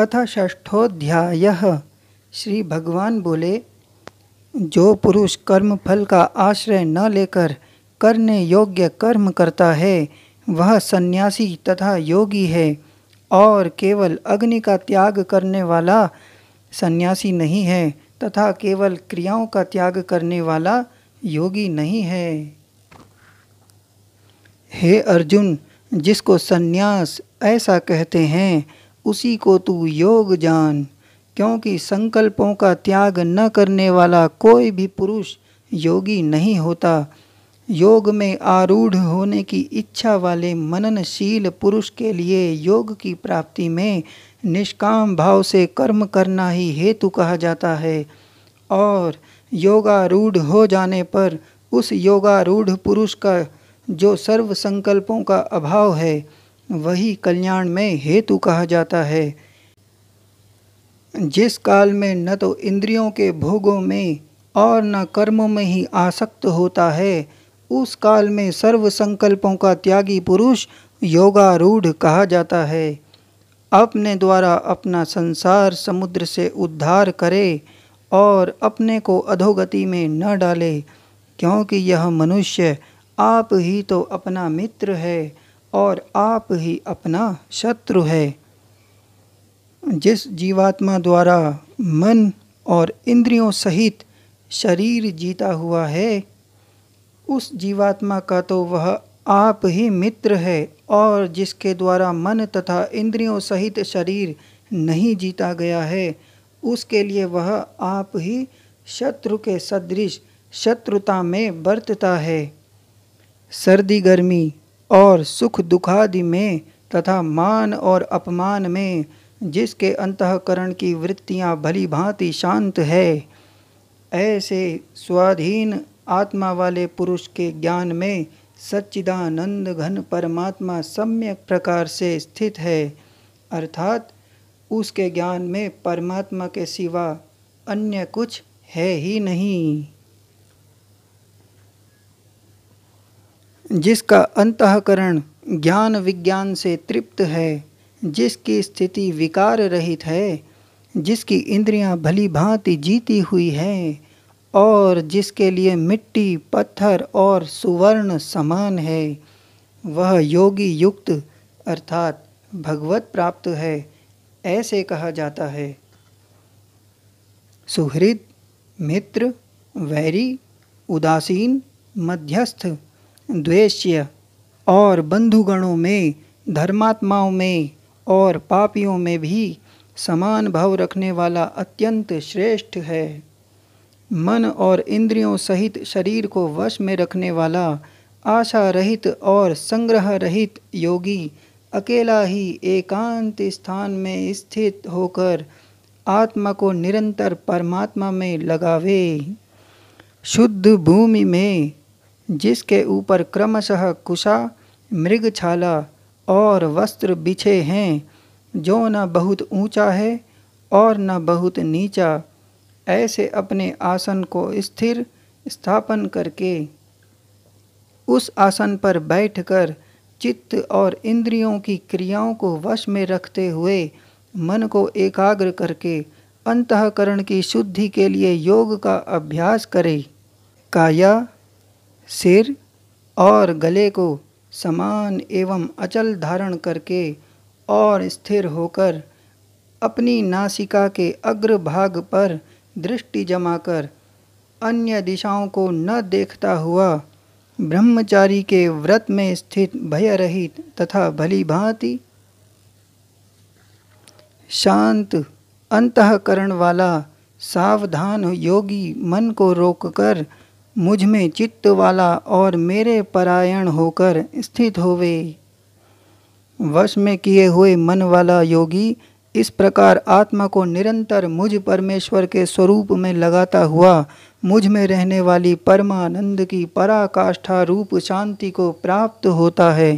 अथ षष्ठोध्याय श्री भगवान बोले जो पुरुष कर्म फल का आश्रय न लेकर करने योग्य कर्म करता है वह सन्यासी तथा योगी है और केवल अग्नि का त्याग करने वाला सन्यासी नहीं है तथा केवल क्रियाओं का त्याग करने वाला योगी नहीं है हे अर्जुन जिसको सन्यास ऐसा कहते हैं उसी को तू योग जान क्योंकि संकल्पों का त्याग न करने वाला कोई भी पुरुष योगी नहीं होता योग में आरूढ़ होने की इच्छा वाले मननशील पुरुष के लिए योग की प्राप्ति में निष्काम भाव से कर्म करना ही हेतु कहा जाता है और योगारूढ़ हो जाने पर उस योगारूढ़ पुरुष का जो सर्व संकल्पों का अभाव है वही कल्याण में हेतु कहा जाता है जिस काल में न तो इंद्रियों के भोगों में और न कर्मों में ही आसक्त होता है उस काल में सर्व संकल्पों का त्यागी पुरुष योगारूढ़ कहा जाता है अपने द्वारा अपना संसार समुद्र से उद्धार करे और अपने को अधोगति में न डाले क्योंकि यह मनुष्य आप ही तो अपना मित्र है और आप ही अपना शत्रु है जिस जीवात्मा द्वारा मन और इंद्रियों सहित शरीर जीता हुआ है उस जीवात्मा का तो वह आप ही मित्र है और जिसके द्वारा मन तथा इंद्रियों सहित शरीर नहीं जीता गया है उसके लिए वह आप ही शत्रु के सदृश शत्रुता में बरतता है सर्दी गर्मी और सुख दुखादि में तथा मान और अपमान में जिसके अंतकरण की वृत्तियां भली भांति शांत है ऐसे स्वाधीन आत्मा वाले पुरुष के ज्ञान में सच्चिदानंद घन परमात्मा सम्यक प्रकार से स्थित है अर्थात उसके ज्ञान में परमात्मा के सिवा अन्य कुछ है ही नहीं जिसका अंतकरण ज्ञान विज्ञान से तृप्त है जिसकी स्थिति विकार रहित है जिसकी इंद्रियां भली भांति जीती हुई है और जिसके लिए मिट्टी पत्थर और सुवर्ण समान है वह योगी युक्त अर्थात भगवत प्राप्त है ऐसे कहा जाता है सुहृद मित्र वैरी उदासीन मध्यस्थ द्वेष्य और बंधुगणों में धर्मात्माओं में और पापियों में भी समान भाव रखने वाला अत्यंत श्रेष्ठ है मन और इंद्रियों सहित शरीर को वश में रखने वाला आशा रहित और संग्रह रहित योगी अकेला ही एकांत स्थान में स्थित होकर आत्मा को निरंतर परमात्मा में लगावे शुद्ध भूमि में जिसके ऊपर क्रमशः कुशा मृगछाला और वस्त्र बिछे हैं जो न बहुत ऊंचा है और न बहुत नीचा ऐसे अपने आसन को स्थिर स्थापन करके उस आसन पर बैठकर चित्त और इंद्रियों की क्रियाओं को वश में रखते हुए मन को एकाग्र करके अंतकरण की शुद्धि के लिए योग का अभ्यास करें काया सिर और गले को समान एवं अचल धारण करके और स्थिर होकर अपनी नासिका के अग्र भाग पर दृष्टि जमा कर अन्य दिशाओं को न देखता हुआ ब्रह्मचारी के व्रत में स्थित भय रहित तथा भली भांति शांत अंतकरण वाला सावधान योगी मन को रोककर कर मुझ में चित्त वाला और मेरे परायण होकर स्थित होवे वश में किए हुए मन वाला योगी इस प्रकार आत्मा को निरंतर मुझ परमेश्वर के स्वरूप में लगाता हुआ मुझ में रहने वाली परमानंद की पराकाष्ठा रूप शांति को प्राप्त होता है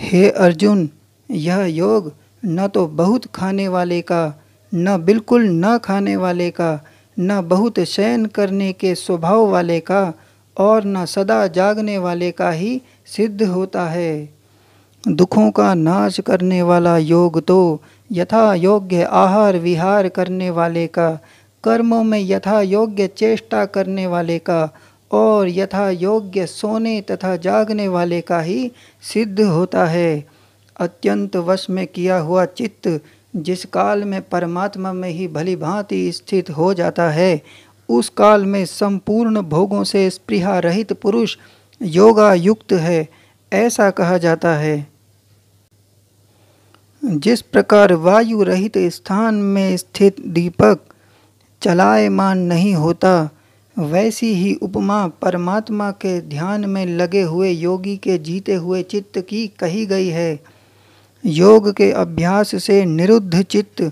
हे अर्जुन यह योग न तो बहुत खाने वाले का न बिल्कुल न खाने वाले का न बहुत शयन करने के स्वभाव वाले का और न सदा जागने वाले का ही सिद्ध होता है दुखों का नाश करने वाला योग तो यथा योग्य आहार विहार करने वाले का कर्मों में यथा योग्य चेष्टा करने वाले का और यथा योग्य सोने तथा जागने वाले का ही सिद्ध होता है अत्यंत वश में किया हुआ चित्त जिस काल में परमात्मा में ही भली भांति स्थित हो जाता है उस काल में संपूर्ण भोगों से स्पृहा रहित पुरुष योगा युक्त है ऐसा कहा जाता है जिस प्रकार वायु रहित स्थान में स्थित दीपक चलायमान नहीं होता वैसी ही उपमा परमात्मा के ध्यान में लगे हुए योगी के जीते हुए चित्त की कही गई है योग के अभ्यास से निरुद्ध चित्त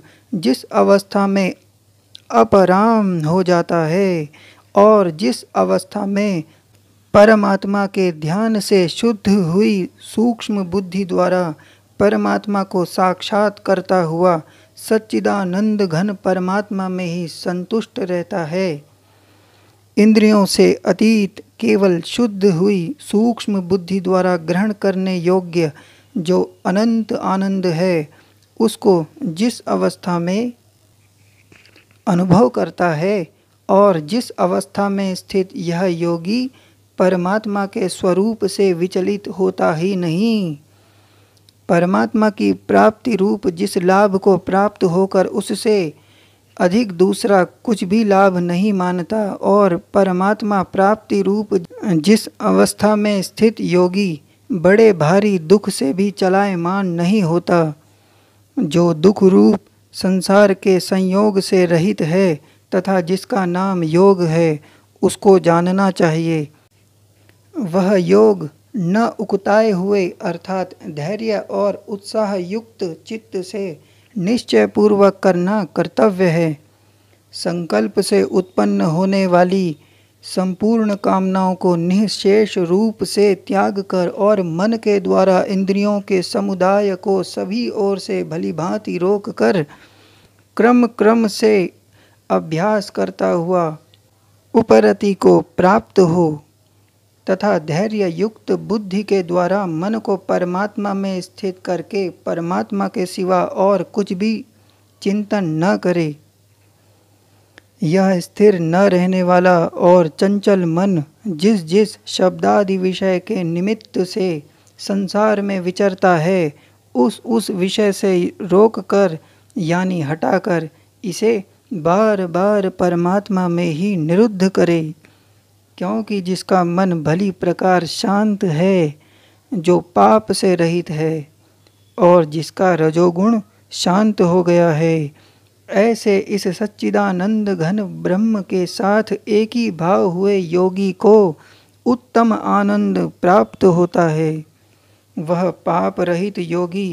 जिस अवस्था में अपराम हो जाता है और जिस अवस्था में परमात्मा के ध्यान से शुद्ध हुई सूक्ष्म बुद्धि द्वारा परमात्मा को साक्षात करता हुआ सच्चिदानंद घन परमात्मा में ही संतुष्ट रहता है इंद्रियों से अतीत केवल शुद्ध हुई सूक्ष्म बुद्धि द्वारा ग्रहण करने योग्य जो अनंत आनंद है उसको जिस अवस्था में अनुभव करता है और जिस अवस्था में स्थित यह योगी परमात्मा के स्वरूप से विचलित होता ही नहीं परमात्मा की प्राप्ति रूप जिस लाभ को प्राप्त होकर उससे अधिक दूसरा कुछ भी लाभ नहीं मानता और परमात्मा प्राप्ति रूप जिस अवस्था में स्थित योगी बड़े भारी दुख से भी चलायमान नहीं होता जो दुख रूप संसार के संयोग से रहित है तथा जिसका नाम योग है उसको जानना चाहिए वह योग न उकताए हुए अर्थात धैर्य और उत्साह युक्त चित्त से निश्चय पूर्वक करना कर्तव्य है संकल्प से उत्पन्न होने वाली संपूर्ण कामनाओं को निःशेष रूप से त्याग कर और मन के द्वारा इंद्रियों के समुदाय को सभी ओर से भली भांति रोक कर क्रम क्रम से अभ्यास करता हुआ उपरति को प्राप्त हो तथा धैर्य युक्त बुद्धि के द्वारा मन को परमात्मा में स्थित करके परमात्मा के सिवा और कुछ भी चिंतन न करे यह स्थिर न रहने वाला और चंचल मन जिस जिस शब्दादि विषय के निमित्त से संसार में विचरता है उस उस विषय से रोक कर यानी हटाकर इसे बार बार परमात्मा में ही निरुद्ध करे क्योंकि जिसका मन भली प्रकार शांत है जो पाप से रहित है और जिसका रजोगुण शांत हो गया है ऐसे इस सच्चिदानंद घन ब्रह्म के साथ एक ही भाव हुए योगी को उत्तम आनंद प्राप्त होता है वह पाप रहित योगी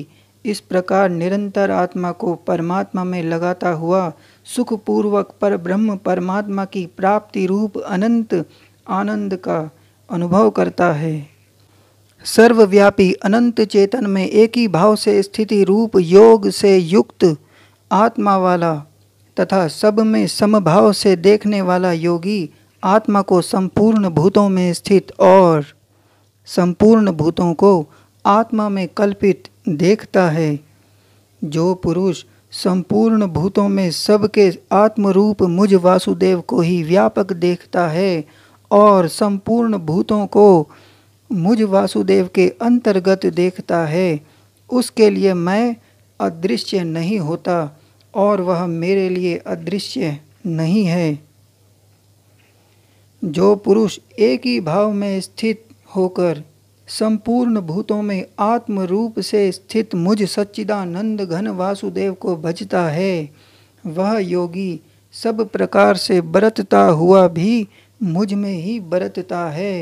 इस प्रकार निरंतर आत्मा को परमात्मा में लगाता हुआ सुखपूर्वक पर ब्रह्म परमात्मा की प्राप्ति रूप अनंत आनंद का अनुभव करता है सर्वव्यापी अनंत चेतन में एक ही भाव से स्थिति रूप योग से युक्त आत्मा वाला तथा सब में समभाव से देखने वाला योगी आत्मा को संपूर्ण भूतों में स्थित और संपूर्ण भूतों को आत्मा में कल्पित देखता है जो पुरुष संपूर्ण भूतों में सबके आत्मरूप मुझ वासुदेव को ही व्यापक देखता है और संपूर्ण भूतों को मुझ वासुदेव के अंतर्गत देखता है उसके लिए मैं अदृश्य नहीं होता और वह मेरे लिए अदृश्य नहीं है जो पुरुष एक ही भाव में स्थित होकर संपूर्ण भूतों में आत्म रूप से स्थित मुझ सच्चिदानंद घन वासुदेव को भजता है वह योगी सब प्रकार से बरतता हुआ भी मुझ में ही बरतता है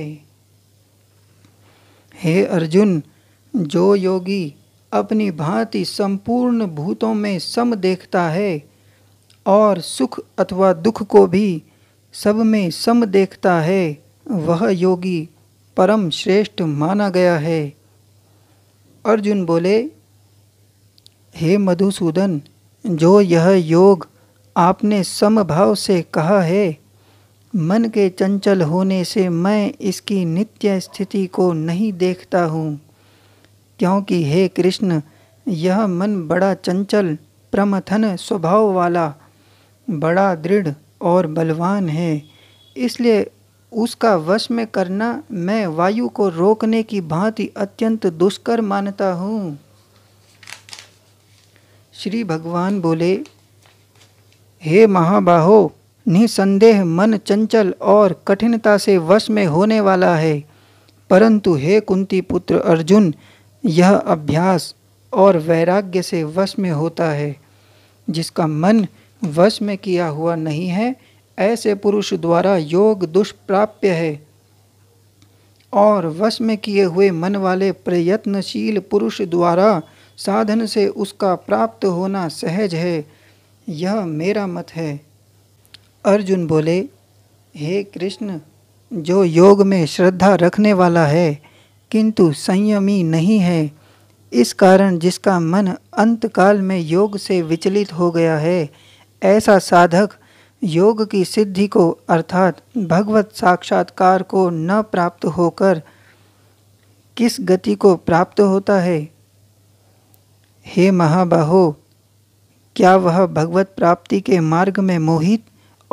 हे अर्जुन जो योगी अपनी भांति संपूर्ण भूतों में सम देखता है और सुख अथवा दुख को भी सब में सम देखता है वह योगी परम श्रेष्ठ माना गया है अर्जुन बोले हे मधुसूदन जो यह योग आपने समभाव से कहा है मन के चंचल होने से मैं इसकी नित्य स्थिति को नहीं देखता हूँ क्योंकि हे कृष्ण यह मन बड़ा चंचल प्रमथन स्वभाव वाला बड़ा दृढ़ और बलवान है इसलिए उसका वश में करना मैं वायु को रोकने की भांति अत्यंत दुष्कर मानता हूँ श्री भगवान बोले हे महाबाहो निसंदेह मन चंचल और कठिनता से वश में होने वाला है परंतु हे कुंती पुत्र अर्जुन यह अभ्यास और वैराग्य से वश में होता है जिसका मन वश में किया हुआ नहीं है ऐसे पुरुष द्वारा योग दुष्प्राप्य है और वश में किए हुए मन वाले प्रयत्नशील पुरुष द्वारा साधन से उसका प्राप्त होना सहज है यह मेरा मत है अर्जुन बोले हे कृष्ण जो योग में श्रद्धा रखने वाला है किंतु संयमी नहीं है इस कारण जिसका मन अंतकाल में योग से विचलित हो गया है ऐसा साधक योग की सिद्धि को अर्थात भगवत साक्षात्कार को न प्राप्त होकर किस गति को प्राप्त होता है हे महाबाहो क्या वह भगवत प्राप्ति के मार्ग में मोहित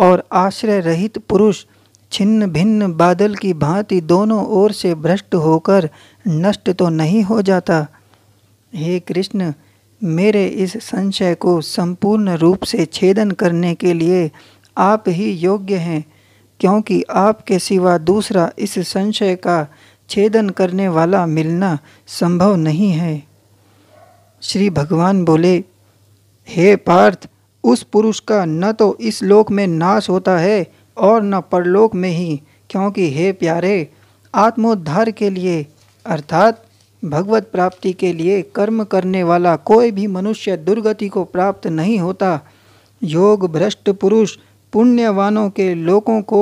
और आश्रय रहित पुरुष छिन्न भिन्न बादल की भांति दोनों ओर से भ्रष्ट होकर नष्ट तो नहीं हो जाता हे कृष्ण मेरे इस संशय को संपूर्ण रूप से छेदन करने के लिए आप ही योग्य हैं क्योंकि आपके सिवा दूसरा इस संशय का छेदन करने वाला मिलना संभव नहीं है श्री भगवान बोले हे पार्थ उस पुरुष का न तो इस लोक में नाश होता है और न परलोक में ही क्योंकि हे प्यारे आत्मोद्धार के लिए अर्थात भगवत प्राप्ति के लिए कर्म करने वाला कोई भी मनुष्य दुर्गति को प्राप्त नहीं होता योग भ्रष्ट पुरुष पुण्यवानों के लोकों को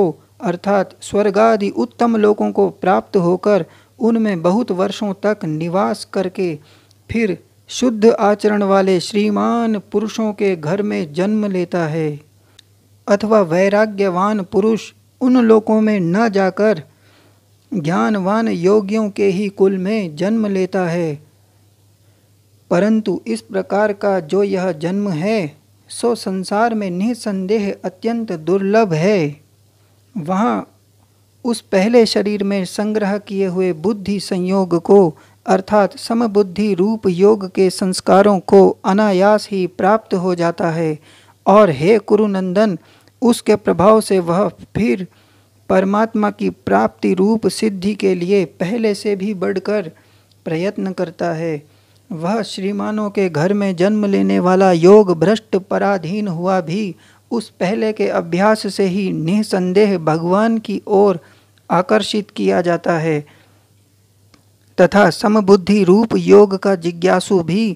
अर्थात स्वर्गादि उत्तम लोकों को प्राप्त होकर उनमें बहुत वर्षों तक निवास करके फिर शुद्ध आचरण वाले श्रीमान पुरुषों के घर में जन्म लेता है अथवा वैराग्यवान पुरुष उन लोकों में न जाकर ज्ञानवान योगियों के ही कुल में जन्म लेता है परंतु इस प्रकार का जो यह जन्म है सो संसार में निसंदेह अत्यंत दुर्लभ है वहाँ उस पहले शरीर में संग्रह किए हुए बुद्धि संयोग को अर्थात समबुद्धि रूप योग के संस्कारों को अनायास ही प्राप्त हो जाता है और हे कुरुनंदन उसके प्रभाव से वह फिर परमात्मा की प्राप्ति रूप सिद्धि के लिए पहले से भी बढ़कर प्रयत्न करता है वह श्रीमानों के घर में जन्म लेने वाला योग भ्रष्ट पराधीन हुआ भी उस पहले के अभ्यास से ही निसंदेह भगवान की ओर आकर्षित किया जाता है तथा समबुद्धि रूप योग का जिज्ञासु भी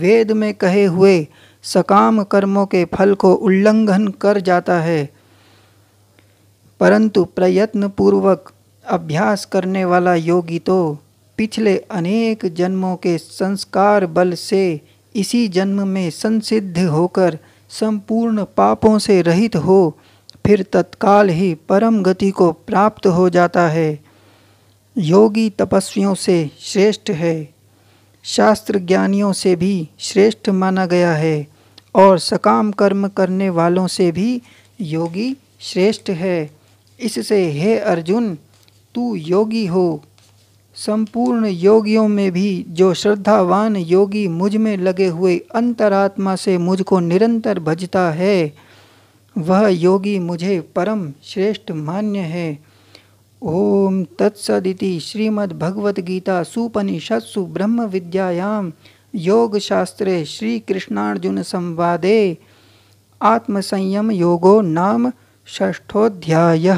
वेद में कहे हुए सकाम कर्मों के फल को उल्लंघन कर जाता है परंतु प्रयत्न पूर्वक अभ्यास करने वाला योगी तो पिछले अनेक जन्मों के संस्कार बल से इसी जन्म में संसिद्ध होकर संपूर्ण पापों से रहित हो फिर तत्काल ही परम गति को प्राप्त हो जाता है योगी तपस्वियों से श्रेष्ठ है शास्त्र ज्ञानियों से भी श्रेष्ठ माना गया है और सकाम कर्म करने वालों से भी योगी श्रेष्ठ है इससे हे अर्जुन तू योगी हो संपूर्ण योगियों में भी जो श्रद्धावान योगी मुझ में लगे हुए अंतरात्मा से मुझको निरंतर भजता है वह योगी मुझे परम श्रेष्ठ मान्य है ओम तत्सदिति श्रीमद्भगवद्गीता सुपनिषत्सु ब्रह्म विद्यायाम योगशास्त्रे आत्मसंयम योगो नाम षष्ठोध्याय